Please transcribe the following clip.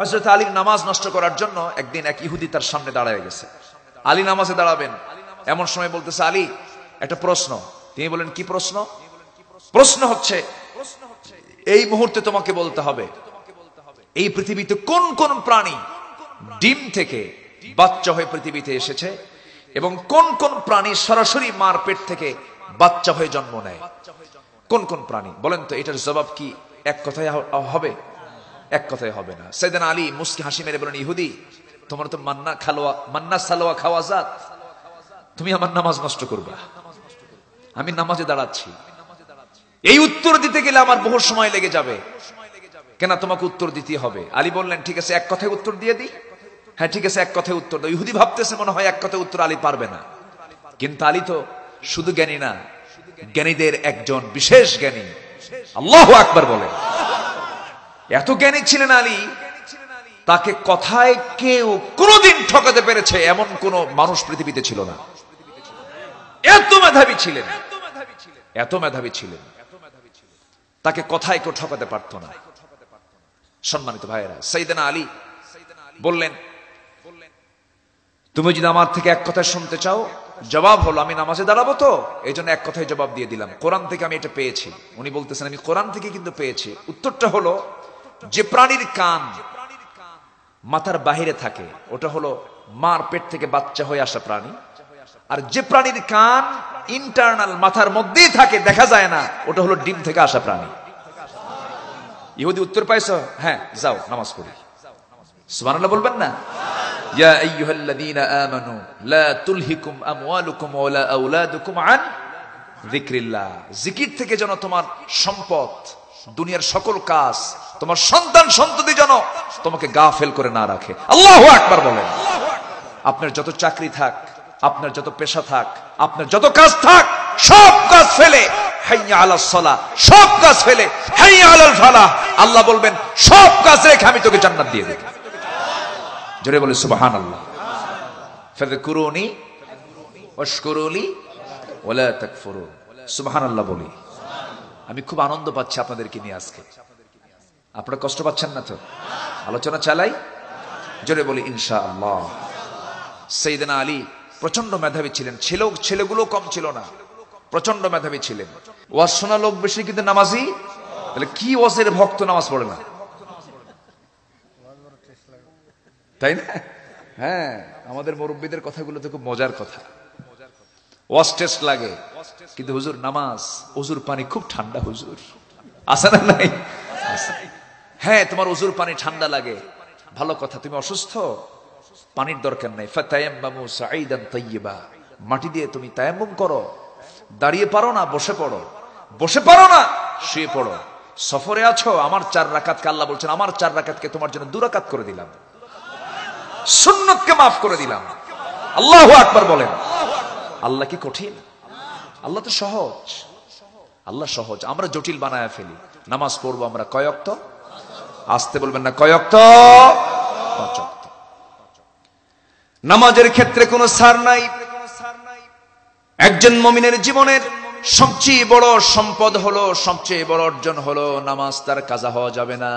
হজরত আলীর নামাজ নষ্ট করার জন্য একদিন এক ইহুদি তার সামনে দাঁড়ায় গেছে আলী নামাজে দাঁড়াবেন এমন সময় বলতেছে আলী একটা প্রশ্ন তিনি বলেন কি প্রশ্ন প্রশ্ন হচ্ছে এই মুহূর্তে তোমাকে বলতে হবে এই পৃথিবীতে কোন কোন প্রাণী ডিম থেকে বাচ্চা হয়ে পৃথিবীতে এসেছে এবং কোন কোন প্রাণী সরাসরি মার পেট থেকে বাচ্চা হয়ে জন্ম নেয় কোন কোন প্রাণী বলেন তো এটার জবাব কি এক কথায় হবে এক কথায় হবে না সেদিন আলী মুসকি হাসি মেরে বলেন ইহুদি তোমার তো মান্না খালোয়া মান্না সালোয়া খাওয়া জাত তুমি আমার নামাজ নষ্ট করবা আমি নামাজে দাঁড়াচ্ছি এই উত্তর দিতে গেলে আমার বহু সময় লেগে যাবে কেন তোমাকে উত্তর দিতে হবে আলী বললেন ঠিক আছে এক কথায় উত্তর দিয়ে দিই হ্যাঁ ঠিক আছে এক কথায় উত্তর দাও ইহুদি ভাবতেছে মনে হয় এক কথায় উত্তর আলী পারবে না কিন্তু আলী তো শুধু জ্ঞানী না জ্ঞানীদের একজন বিশেষ জ্ঞানী আল্লাহ আকবার বলেন এত জ্ঞানী ছিলেন আলী তাকে কথায় কেউ কোনোদিন ঠকাতে পেরেছে এমন কোন মানুষ পৃথিবীতে ছিল না এত মেধাবী ছিলেন এত মেধাবী ছিলেন তাকে কথায় কেউ ঠকাতে পারত না সম্মানিত ভাইয়েরা সৈদানা আলী বললেন তুমি যদি আমার থেকে এক কথা শুনতে চাও জবাব হলো আমি নামাজে দাঁড়াবো তো এই জন্য এক কথায় জবাব দিয়ে দিলাম কোরআন থেকে আমি এটা পেয়েছি উনি বলতেছেন আমি কোরআন থেকে কিন্তু পেয়েছি উত্তরটা হলো যে প্রাণীর কান মাথার বাহিরে থাকে ওটা হলো মার পেট থেকে বাচ্চা হয়ে আসা প্রাণী আর যে প্রাণীর কান ইন্টারনাল মাথার মধ্যেই থাকে দেখা যায় না ওটা হলো ডিম থেকে আসা প্রাণী ইহুদি উত্তর পাইছ হ্যাঁ যাও নামাজ পড়ি সুবহানাল্লাহ বলবেন না ইয়া আইয়ুহাল্লাযীনা আমানু লা তুলহিকুম আমওয়ালুকুম ওয়ালা আওলাদুকুম আন যিকরিল্লাহ জিকির থেকে যেন তোমার সম্পদ দুনিয়ার সকল কাজ তোমার সন্তান সন্ততি যেন তোমাকে গা ফেল করে না রাখে আল্লাহ একবার বলেন আপনার যত চাকরি থাক আপনার যত পেশা থাক আপনার যত কাজ থাক সব কাজ ফেলে সব কাজ ফেলে আল্লাহ বলবেন সব কাজ রেখে আমি তোকে জান্নাত দিয়ে দেব জোরে বলে সুবাহান আল্লাহ ফাদকুরুনি ওয়াশকুরুলি সুবাহান আল্লাহ বলি আমি খুব আনন্দ পাচ্ছি আপনাদেরকে নিয়ে আজকে আপনারা কষ্ট পাচ্ছেন না তো আলোচনা চালাই জোরে বলি ইনশা আল্লাহ সেইদিনা আলী প্রচন্ড মেধাবী ছিলেন ছেলে ছেলেগুলো কম ছিল না প্রচন্ড মেধাবী ছিলেন ওয়াজ শোনা লোক বেশি কিন্তু নামাজি তাহলে কি ওয়াজের ভক্ত নামাজ পড়ে না তাই না হ্যাঁ আমাদের মুরব্বীদের কথাগুলো তো খুব মজার কথা ওয়াশ লাগে কিন্তু হুজুর নামাজ ওজুর পানি খুব ঠান্ডা হুজুর আসা না নাই হ্যাঁ তোমার ওজুর পানি ঠান্ডা লাগে ভালো কথা তুমি অসুস্থ পানির দরকার নাই ফাতায়াম্মামু মাটি দিয়ে তুমি তায়াম্মুম করো দাঁড়িয়ে পারো না বসে পড়ো বসে পারো না শুয়ে পড়ো সফরে আছো আমার চার রাকাতকে আল্লাহ বলছেন আমার চার রাকাতকে তোমার জন্য দুরাকাত করে দিলাম সুন্নতকে মাফ করে দিলাম আল্লাহ আকবার বলেন আল্লাহ কি কঠিন আল্লাহ তো সহজ আল্লাহ সহজ আমরা জটিল বানায় ফেলি নামাজ পড়বো আমরা কয়ক্ত আসতে বলবেন না কয়ক্ত নামাজের ক্ষেত্রে কোন সার নাই একজন মমিনের জীবনের সবচেয়ে বড় সম্পদ হলো সবচেয়ে বড় অর্জন হলো নামাজ তার কাজা হওয়া যাবে না